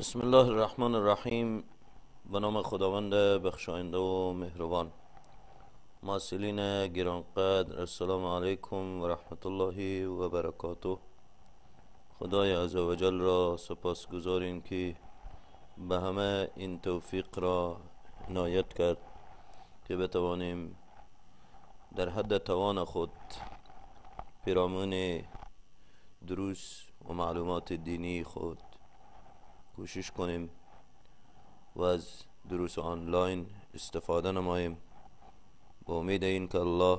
بسم الله الرحمن الرحیم به نام خداوند بخشاینده و مهربان ماسیلین گرانقدر السلام علیکم و رحمت الله و برکاته خدای جل را سپاس گذاریم که به همه این توفیق را نایت کرد که بتوانیم در حد توان خود پیرامون دروس و معلومات دینی خود کوشش کنیم و از دروس آنلاین استفاده نماییم با امید این که الله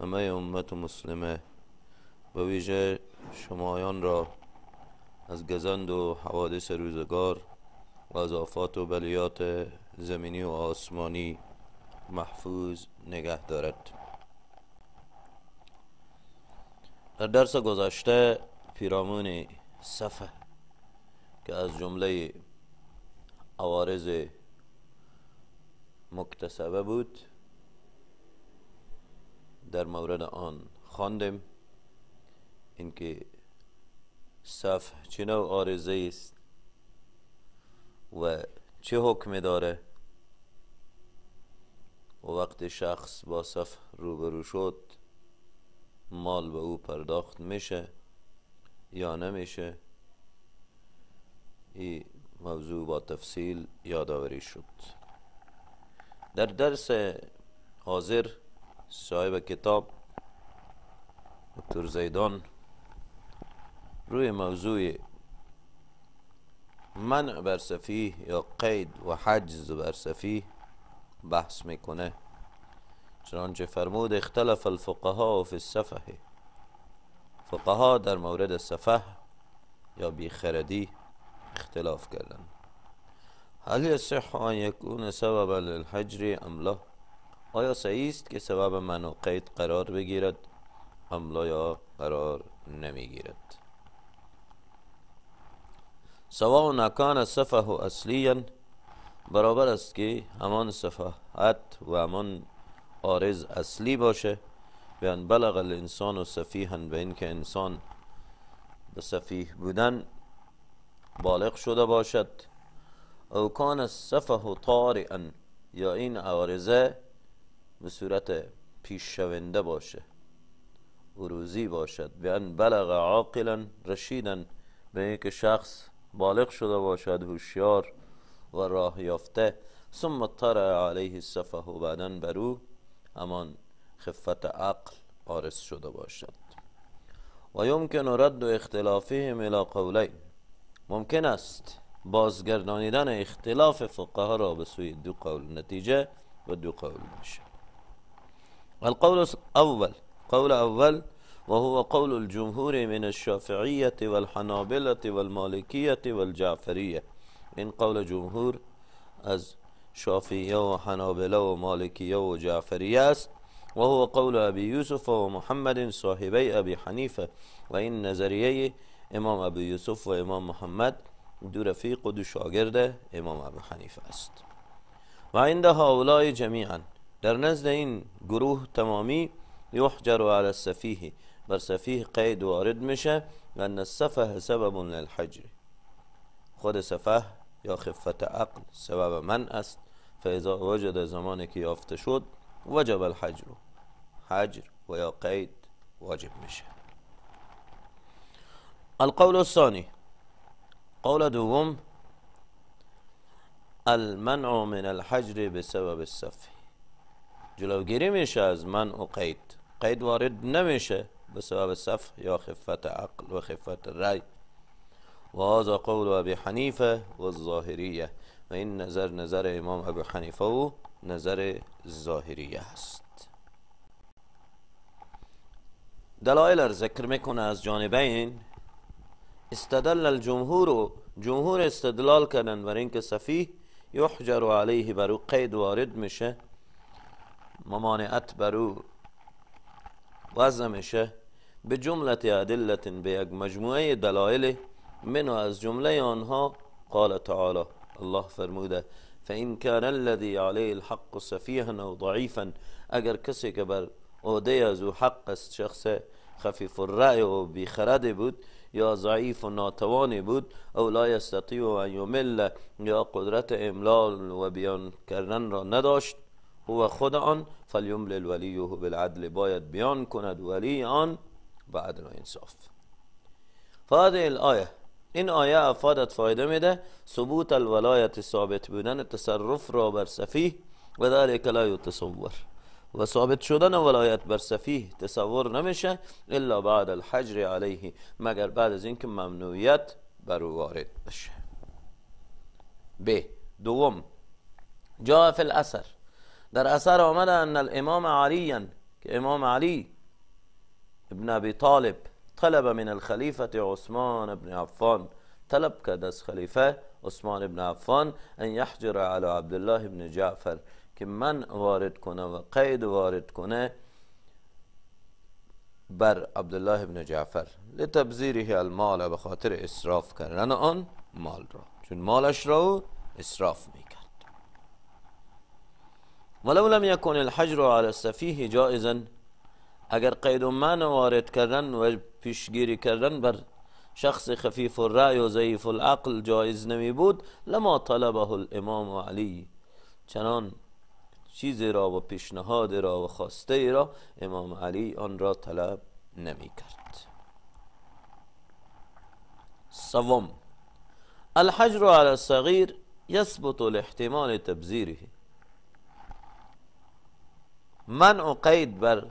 همه امت مسلمه به ویژه شمایان را از گزند و حوادث روزگار و از آفات و بلیات زمینی و آسمانی محفوظ نگه دارد در درس گذشته پیرامون صفحه که از جمله عوارض مکتسبه بود در مورد آن خواندیم اینکه صف چه نوع آرزه است و چه حکم داره و وقت شخص با صف روبرو شد مال به او پرداخت میشه یا نمیشه این موضوع با تفصیل یادآوری شد در درس حاضر صاحب کتاب دکتر زیدان روی موضوع منع بر یا قید و حجز بر سفیه بحث میکنه چنانچه فرمود اختلف الفقهاء فی السفه فقها در مورد سفه یا بیخردی اختلاف کردن هل یصح ان یکون سبب للحجر ام لا آیا صحیح است که سبب منو قید قرار بگیرد ام لا یا قرار نمیگیرد سواء نکان صفه اصلیا برابر است که همان صفحت و همان آرز اصلی باشه به ان بلغ الانسان و صفیحا به اینکه انسان به صفیح بودن بالغ شده باشد او کان و طارئا یا این عارضه به صورت پیش شونده باشه عروزی باشد به ان بلغ عاقلا رشیدا به اینکه شخص بالغ شده باشد هوشیار و راه یافته ثم طرع علیه السفه و بعدا برو همان خفت عقل آرس شده باشد و یمکن رد اختلافهم الی قولین ممکن است بازگردانیدن اختلاف فقها را به سوی دو قول نتیجه و دو قول باشد القول اول قول اول وهو قول الجمهور من الشافعية والحنابلة والمالكية والجعفرية إن قول جمهور از و مالکیه و وجعفرية است وهو قول أبي يوسف ومحمد صاحبي أبي حنيفة وإن نظریه امام ابو یوسف و امام محمد دو رفیق و دو شاگرد امام ابو حنیفه است و عند اولای جمیعا در نزد این گروه تمامی یحجر علی السفیه بر سفیه قید وارد میشه و ان السفه سبب للحجر خود سفه یا خفت عقل سبب من است فاذا وجد زمانی که یافته شد وجب الحجر حجر و یا قید واجب میشه القول الثاني قول دوم المنع من الحجر بسبب السفه جلوگیری میشه از منع و قید قید وارد نمیشه به سبب صف یا خفت عقل و خفت رای و هذا قول ابی حنیفه و حنيفة و این نظر نظر إمام ابی حنیفه و نظر ظاهریه هست دلائل ذکر میکنه از جانبین استدل الجمهور جمهور استدلال کردن بر اینکه صفیح یحجر علیه بر او قید وارد میشه ممانعت بر او وضع میشه به جملت ادلت به یک مجموعه دلایل منو از جمله آنها قال تعالی الله فرموده فإن كان الذي عليه الحق سفيها أو ضعيفا أجر كسك که بر عهده حق است شخص خفيف الرأی و بود یا ضعیف و ناتوانی بود او لا یستطیع و یمل یا قدرت املال و بیان کردن را نداشت او خود آن فلیملل ولیه بالعدل باید بیان کند ولی آن به عدل و انصاف فهذه الآیه این آیه افادت فایده میده ثبوت الولایت ثابت بودن تصرف را بر صفیح و ذلك لا يتصور و ثابت شدن ولایت بر سفیه تصور نمیشه الا بعد الحجر علیه مگر بعد از اینکه ممنوعیت بر او وارد بشه ب دوم جا فی الاثر در اثر آمده ان الامام علی که امام علی ابن ابی طالب طلب من الخلیفه عثمان ابن عفان طلب کرد از خلیفه عثمان بن عفان ان يحجر على عبد الله بن جعفر که من وارد کنه و قید وارد کنه بر عبدالله ابن جعفر لتبذیره المال به خاطر اسراف کردن آن مال را چون مالش را اسراف میکرد ولو لم يكن الحجر على السفيه جائزا اگر قید من وارد کردن و پیشگیری کردن بر شخص خفیف الرأی و ضعیف العقل جایز نمی بود لما طلبه الامام علی چنان چیزی را و پیشنهاد را و خواسته را امام علی آن را طلب نمی کرد سوم الحجر علی الصغیر یثبت الاحتمال تبذیره منع قید بر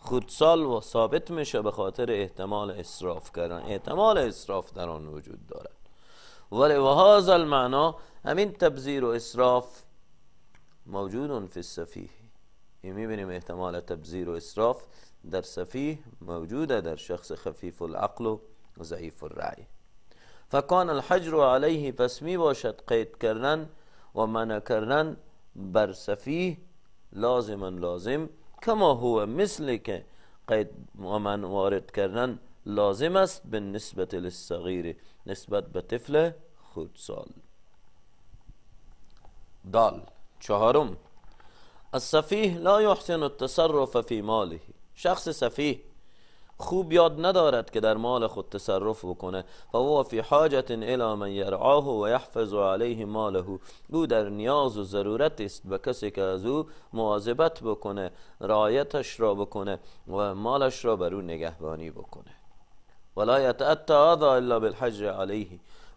خودسال و ثابت میشه به خاطر احتمال اصراف کردن احتمال اصراف در آن وجود دارد ولی و هاز المعنا همین تبذیر و اصراف موجود فی السفیه این میبینیم احتمال تبذیر و اصراف در سفیه موجوده در شخص خفیف العقل و ضعیف الرعی فکان الحجر علیه پس می باشد قید کردن و منع کردن بر سفیه لازما لازم كما هو مثل قيد ومن وارد كرن لازم است بالنسبة للصغير نسبة بطفل خود سال دال چهارم السفيه لا يحسن التصرف في ماله شخص سفيه خوب یاد ندارد که در مال خود تصرف بکنه هو فی حاجت الی من یرعاه و یحفظ علیه ماله او در نیاز و ضرورت است به کسی که از او مواظبت بکنه رعایتش را بکنه و مالش را بر او نگهبانی بکنه ولا یتأتى هذا الا بالحج علیه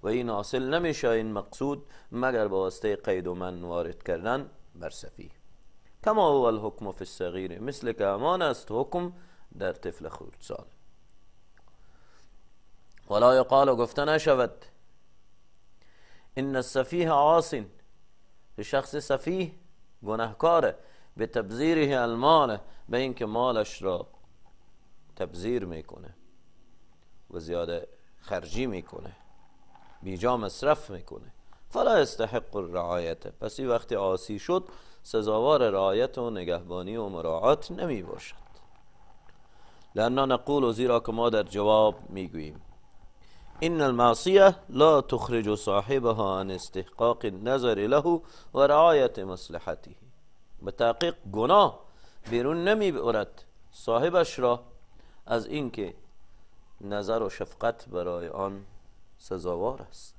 و این حاصل نمیشه این مقصود مگر با واسطه قید و من وارد کردن بر سفیه کما هو الحکم فی الصغیر مثل که امان است حکم در طفل خردسال ولا یقال و گفته نشود ان السفیه عاصن شخص سفیه گناهکاره به تبذیره المال به اینکه مالش را تبذیر میکنه و زیاده خرجی میکنه بیجا مصرف میکنه فلا استحق رعایته پس این وقتی عاصی شد سزاوار رعایت و نگهبانی و مراعات نمی باشد لأننا نقول زیرا که ما در جواب میگوییم این المعصیه لا تخرج صاحبها عن استحقاق النظر له و رعایت مصلحته به تحقیق گناه بیرون نمی برد صاحبش را از اینکه نظر و شفقت برای آن سزاوار است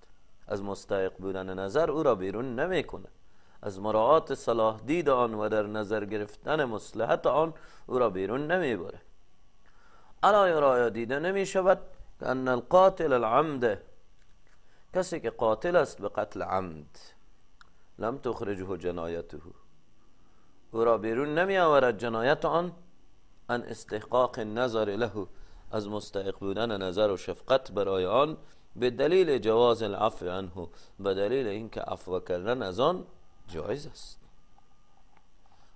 از مستحق بودن نظر او را بیرون کند از مراعات صلاح دید آن و در نظر گرفتن مصلحت آن او را بیرون نمیبره ألا يرى دیده نمی شود که ان القاتل العمد کسی که قاتل است به قتل عمد لم تخرجه جنایته او را بیرون نمی آورد جنایت آن ان استحقاق نظر له از مستحق بودن نظر و شفقت برای آن به دلیل جواز العفو عنه به دلیل اینکه عفو کردن از آن جایز است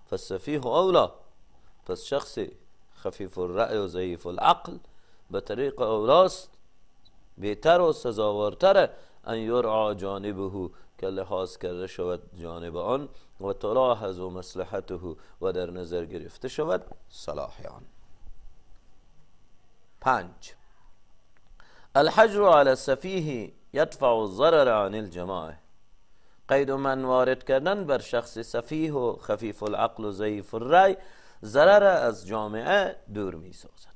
فالسفیه اولا پس شخصی خفيف الرأي وضعيف العقل بطريقة أو راست بهتر و سزاوارتر ان یرعا جانبه که لحاظ کرده شود جانب آن و تلاحظ و مصلحته و در نظر گرفته شود صلاح آن پنج الحجر على السفيه يدفع الضرر عن الجماعه قيد من وارد کردن بر شخص سفيه خفيف العقل و ضعیف الرأی ضرر از جامعه دور می سازد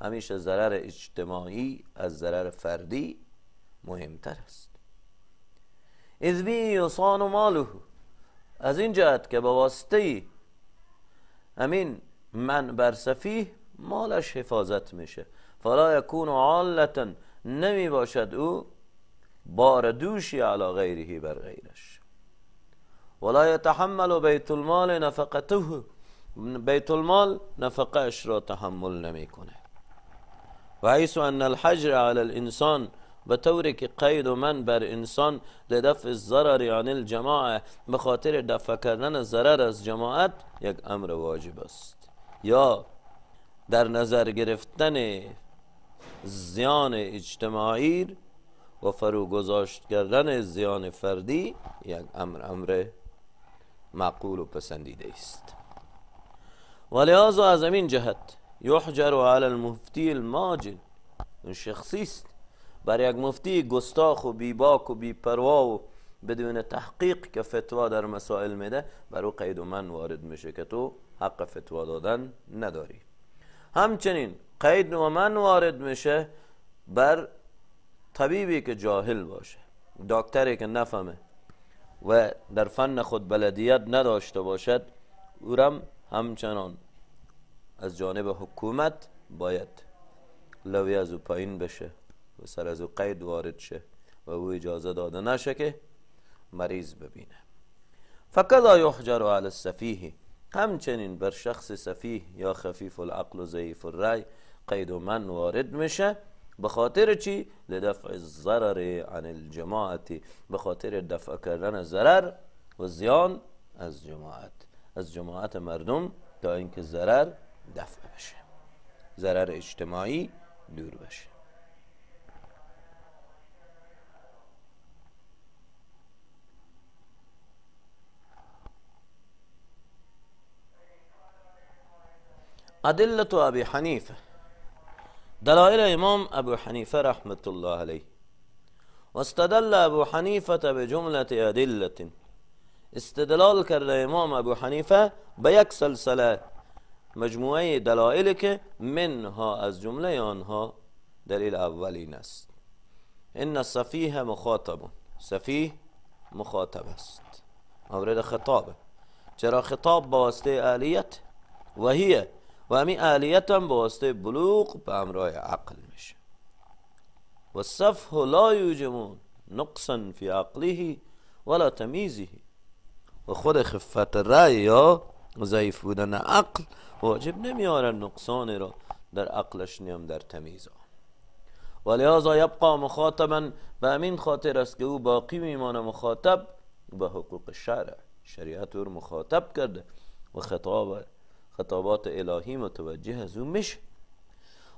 همیشه ضرر اجتماعی از ضرر فردی مهمتر است اذ بی یصان و ماله از این جهت که با واسطه امین من بر سفیه مالش حفاظت میشه فلا یکون عالتا نمی باشد او بار دوشی علی غیره بر غیرش ولا یتحمل بیت المال نفقته بیت المال اش را تحمل نمیکنه و حیث ان الحجر علی الانسان به طوری که قید و من بر انسان لدفع الضرر عن الجماعه به خاطر دفع کردن ضرر از جماعت یک امر واجب است یا در نظر گرفتن زیان اجتماعی و فرو گذاشت کردن زیان فردی یک امر امر معقول و پسندیده است ولهذا از همین جهت یحجر علی المفتی الماجن اون شخصی است بر یک مفتی گستاخ و باک و بیپروا و بدون تحقیق که فتوا در مسائل میده بر او قید و من وارد میشه که تو حق فتوا دادن نداری همچنین قید و من وارد میشه بر طبیبی که جاهل باشه دکتری که نفهمه و در فن خود بلدیت نداشته باشد او همچنان از جانب حکومت باید لوی از او پایین بشه و سر از او قید وارد شه و او اجازه داده نشه که مریض ببینه فکذا یحجر علی السفیه همچنین بر شخص سفیه یا خفیف العقل و ضعیف الرأی قید و من وارد میشه به خاطر چی لدفع الضرر عن الجماعت به خاطر دفع کردن ضرر و زیان از جماعت از جماعت مردم تا اینکه ضرر دفع بشه ضرر اجتماعی دور بشه ادلت ابی حنیفه دلائل امام ابو حنیفه رحمت الله علیه واستدل ابو حنیفه بجمله ادله استدلال کرده امام ابو حنیفه به یک سلسله مجموعه دلائل که منها از جمله آنها دلیل اولین است ان صفیه مخاطب صفیه مخاطب است مورد خطاب چرا خطاب با واسطه اهلیت و هیه و همین اهلیت هم با واسطه بلوغ به امرای عقل میشه و صفه لا یوجمون نقصا فی عقله ولا تمیزه و خود خفت رأی یا ضعیف بودن عقل واجب نمیارن نقصان را در عقلش نیم در تمیزا و لحاظا یبقا مخاطبا به امین خاطر است که او باقی میمانه مخاطب به حقوق شرع شریعت او مخاطب کرده و خطاب خطابات الهی متوجه از او میشه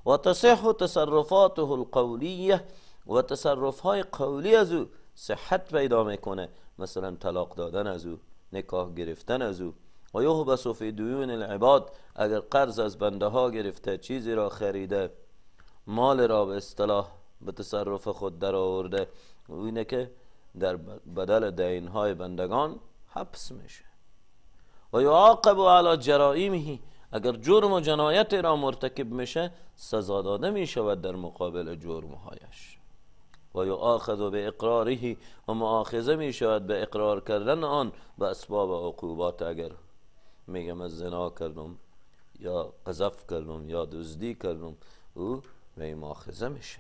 و تصح تصرفاته القولیه و تصرف های قولی از او صحت پیدا میکنه مثلا طلاق دادن از او نکاه گرفتن از او و یه فی دیون العباد اگر قرض از بنده ها گرفته چیزی را خریده مال را به اصطلاح به تصرف خود در آورده و اینه که در بدل دین های بندگان حبس میشه و یعاقب علی جرائیمی اگر جرم و جنایت را مرتکب میشه سزا داده میشود در مقابل جرمهایش. و یعاخذ به اقراره و معاخذه می شود به اقرار کردن آن به اسباب عقوبات اگر میگم از زنا کردم یا قذف کردم یا دزدی کردم او می معاخذه میشه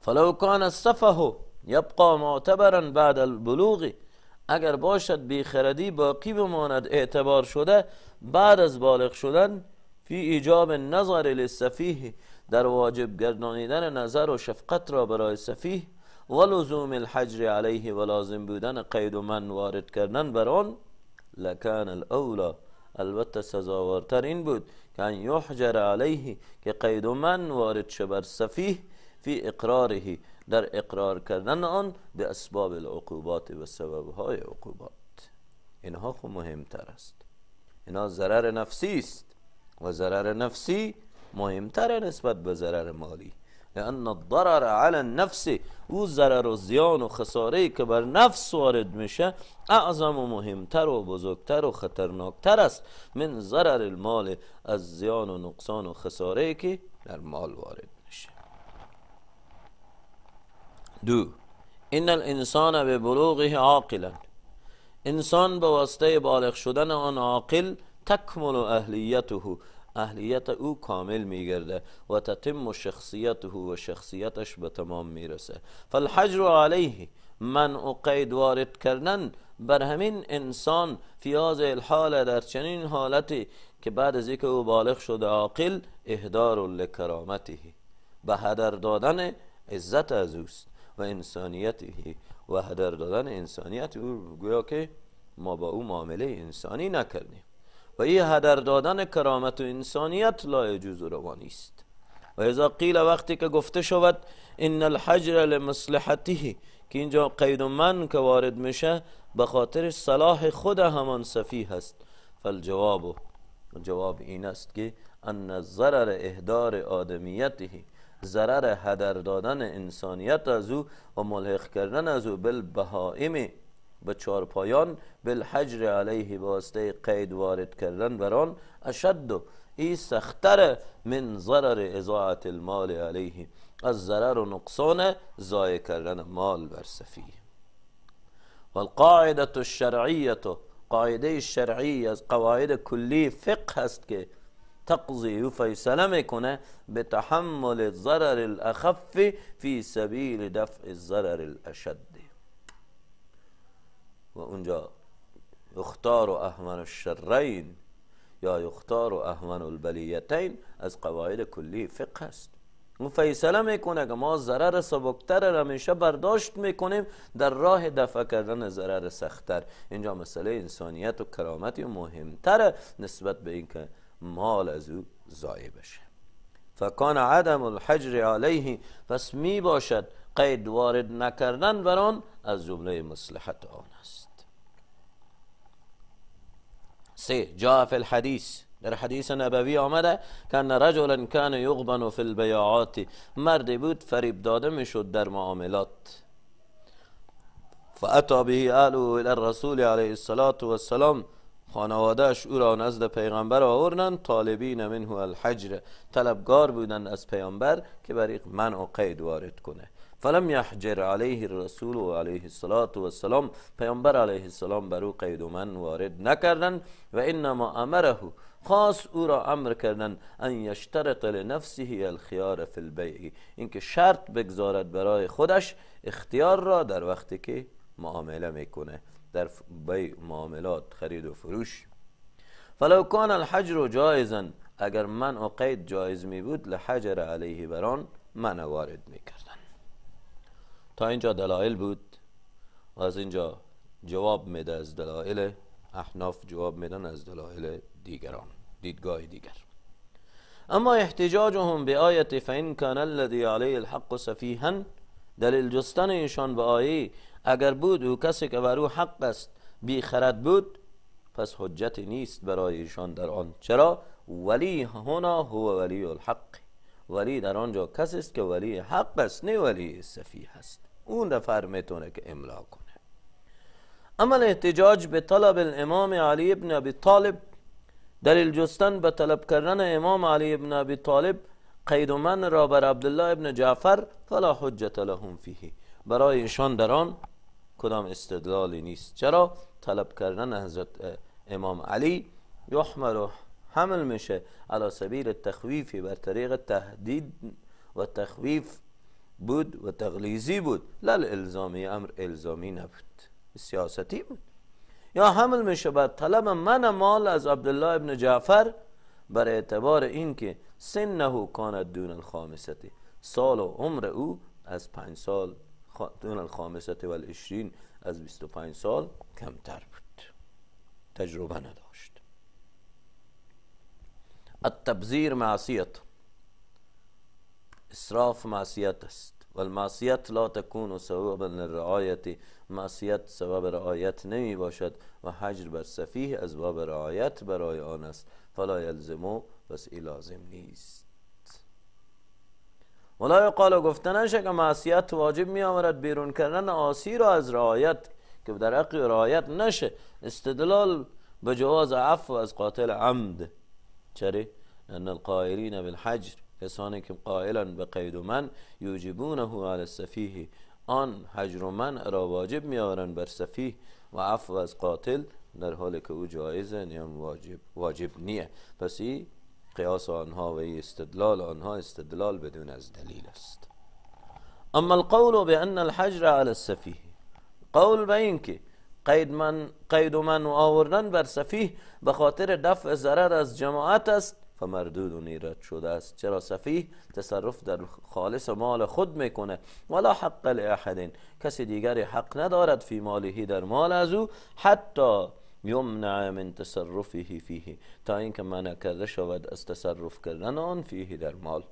فلو کان السفه یبقا معتبرا بعد البلوغ اگر باشد بیخردی باقی بماند اعتبار شده بعد از بالغ شدن فی ایجاب نظر للسفیه در واجب گردانیدن نظر و شفقت را برای سفیه و لزوم الحجر علیه و لازم بودن قید من وارد کردن بر آن لکان الاولا البته سزاوارتر این بود که ان یحجر علیه که قید من وارد شه بر سفیه فی اقراره در اقرار کردن آن به اسباب العقوبات و سببهای عقوبات اینها خو خب مهمتر است اینا ضرر نفسی است و ضرر نفسی مهمتر نسبت به ضرر مالی لان الضرر علی النفس او ضرر و زیان و خساره که بر نفس وارد میشه اعظم و مهمتر و بزرگتر و خطرناکتر است من ضرر المال از زیان و نقصان و خساره که در مال وارد میشه دو ان الانسان به بلوغه عاقلا انسان به واسطه بالغ شدن آن عاقل تکمل اهلیته اهلیت او کامل میگرده و تتم شخصیته و شخصیتش به تمام میرسه فالحجر علیه من قید وارد کردن بر همین انسان فیاض الحال در چنین حالتی که بعد از اینکه او بالغ شده عاقل اهدار لکرامته به هدر دادن عزت از اوست و انسانیته و هدر دادن انسانیت او گویا که ما با او معامله انسانی نکردیم و این هدر دادن کرامت و انسانیت لایجوز و روانی است و ازا قیل وقتی که گفته شود ان الحجر لمصلحته که اینجا قید من که وارد میشه به خاطر صلاح خود همان سفیه است فالجواب جواب این است که ان ضرر اهدار آدمیته ضرر هدر دادن انسانیت از او و ملحق کردن از او بالبهائم به چهار پایان بالحجر علیه بواسطه قید وارد کردن بر آن اشد ای سختر من ضرر اضاعت المال علیه از ضرر و نقصان ضایع کردن مال بر سفیه و والقاعده الشرعیه قاعده شرعی از قواعد کلی فقه هست که تقضی و فیصله میکنه به تحمل ضرر الاخف فی سبیل دفع ضرر الاشد و اونجا یختار و احمن الشرین یا یختار و احمن البلیتین از قواعد کلی فقه است اون فیصله میکنه که ما ضرر سبکتر همیشه برداشت میکنیم در راه دفع کردن ضرر سختتر اینجا مسئله انسانیت و کرامتی مهمتره نسبت به اینکه مال از او ضایع بشه فکان عدم الحجر علیه پس می باشد قید وارد نکردن بران آن از جمله مصلحت آن است سه جا فی الحدیث در حدیث نبوی آمده کن رجلا کان یغبن فی البیاعات مردی بود فریب داده میشد در معاملات فاتا به اهله الى الرسول علیه الصلاه والسلام السلام خانوادهش او را نزد پیغمبر آوردن طالبین منه الحجر طلبگار بودند از پیامبر که برای من و قید وارد کنه فلم یحجر علیه الرسول و علیه السلام پیامبر علیه السلام بر او قید و من وارد نکردن و انما امره خاص او را امر کردن ان یشترط لنفسه الخیار فی البیع اینکه شرط بگذارد برای خودش اختیار را در وقتی که معامله میکنه در بیع معاملات خرید و فروش فلو کان الحجر جایزا اگر من و قید جایز می بود لحجر علیه بران من وارد میکردم تا اینجا دلایل بود و از اینجا جواب میده از دلایل احناف جواب میدن از دلایل دیگران دیدگاه دیگر اما احتجاجهم به آیت فین کان الذی علی الحق سفیها دلیل جستن ایشان به آیه اگر بود او کسی که بر او حق است بی خرد بود پس حجت نیست برای ایشان در آن چرا ولی هنا هو ولی الحق ولی در آنجا کسی است که ولی حق است نه ولی صفیح است اون نفر میتونه که املا کنه اما احتجاج به طلب الامام علی ابن ابی طالب دلیل جستن به طلب کردن امام علی ابن ابی طالب قید من را بر عبدالله ابن جعفر فلا حجت لهم فیه برای ایشان در آن کدام استدلالی نیست چرا طلب کردن حضرت امام علی یحمل حمل میشه علا سبیل تخویفی بر طریق تهدید و تخویف بود و تغلیزی بود لال الزامی امر الزامی نبود سیاستی بود یا حمل میشه بر طلب من مال از عبدالله ابن جعفر بر اعتبار اینکه سنه کانت دون الخامسته سال و عمر او از پنج سال دون الخامسته و الاشرین از 25 سال کمتر بود تجربه التبذير معصية إسراف معصية است والمعصية لا تكون سبب للرعاية معصية سبب رعاية نمي باشد وحجر حجر بر صفیح از باب آن است فلا يلزمو بس ای لازم ولا يقال گفتنش که معصیت واجب می آورد بیرون کردن آسی را از رعایت که در حق رعایت نشه استدلال به جواز عفو از قاتل عمد چرا؟ ان القائلین بالحجر کسانی که قائلن به قید من یوجبونه علی السفیه آن حجر من را واجب میارن بر سفیه و عفو از قاتل در حال که او جایز نیم یعنی واجب, واجب نیه پس این قیاس آنها و استدلال آنها استدلال بدون از دلیل است اما القول بان الحجر على السفیه قول به اینکه قید من قید من و آوردن بر صفیح به خاطر دفع ضرر از جماعت است فمردود نیرد شده است چرا صفیح تصرف در خالص مال خود میکنه ولا حق لاحدین کسی دیگری حق ندارد فی مالهی در مال از او حتی یمنع من تصرفه فیه تا اینکه منع کرده شود از تصرف کردن آن فیه در مال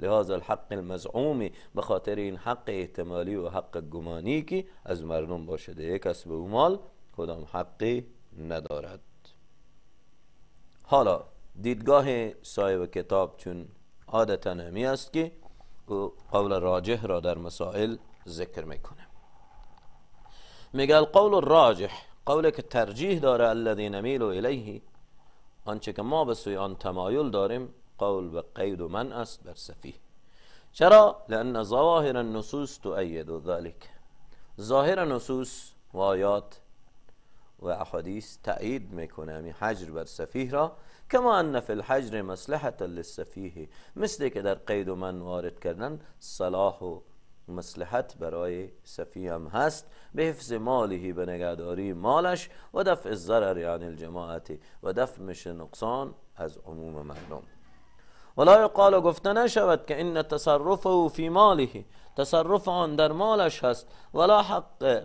لحاظ الحق المزعومی به این حق احتمالی و حق گمانی که از مردم باشده یک به او مال کدام حقی ندارد حالا دیدگاه صاحب کتاب چون عادت نمی است که او قول راجح را در مسائل ذکر میکنه میگه القول راجح قول که ترجیح داره الذین میلو الیه آنچه که ما به سوی آن تمایل داریم قول و قید من است بر چرا؟ لأن ظواهر النصوص تؤید ذلك ظاهر نصوص و آیات و احادیث تأیید میکنه امی حجر بر سفیه را کما ان فی الحجر مصلحت للسفیه مثل که در قید من وارد کردن صلاح و مصلحت برای سفیه هم هست به حفظ ماله به نگهداری مالش و دفع الضرر یعنی الجماعت و دفع مش نقصان از عموم مردم ولا یقال و گفته نشود که این تصرفه او فی ماله تصرف آن در مالش هست ولا حق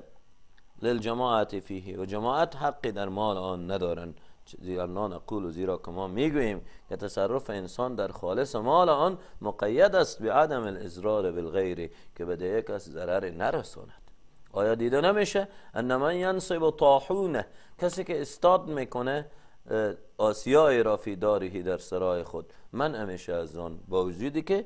للجماعت فیه و جماعت حقی در مال آن ندارن زیرا نقول و زیرا که ما میگوییم که تصرف انسان در خالص مال آن مقید است به عدم الازرار بالغیر که به دیگه کس ضرر نرساند آیا دیده نمیشه ان من ینصب طاحونه کسی که استاد میکنه آسیای را در سرای خود من همیشه از آن با وجودی که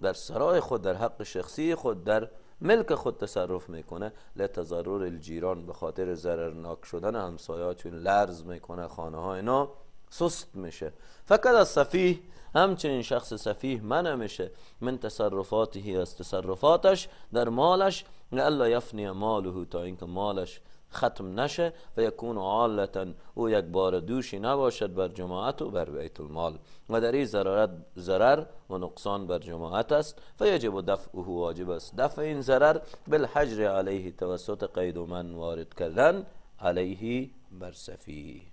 در سرای خود در حق شخصی خود در ملک خود تصرف میکنه لتضرر الجیران به خاطر ضررناک شدن همسایه چون لرز میکنه خانه هاینا سست میشه فقط از صفیح همچنین شخص صفیح من میشه من تصرفاتی از تصرفاتش در مالش لالا یفنی ماله تا اینکه مالش ختم نشه و یکون عالتا او یک بار دوشی نباشد بر جماعت و بر بیت المال و در این ضرر و نقصان بر جماعت است و یجب دفع او واجب است دفع این ضرر بالحجر علیه توسط قید و من وارد کردن علیه بر سفیه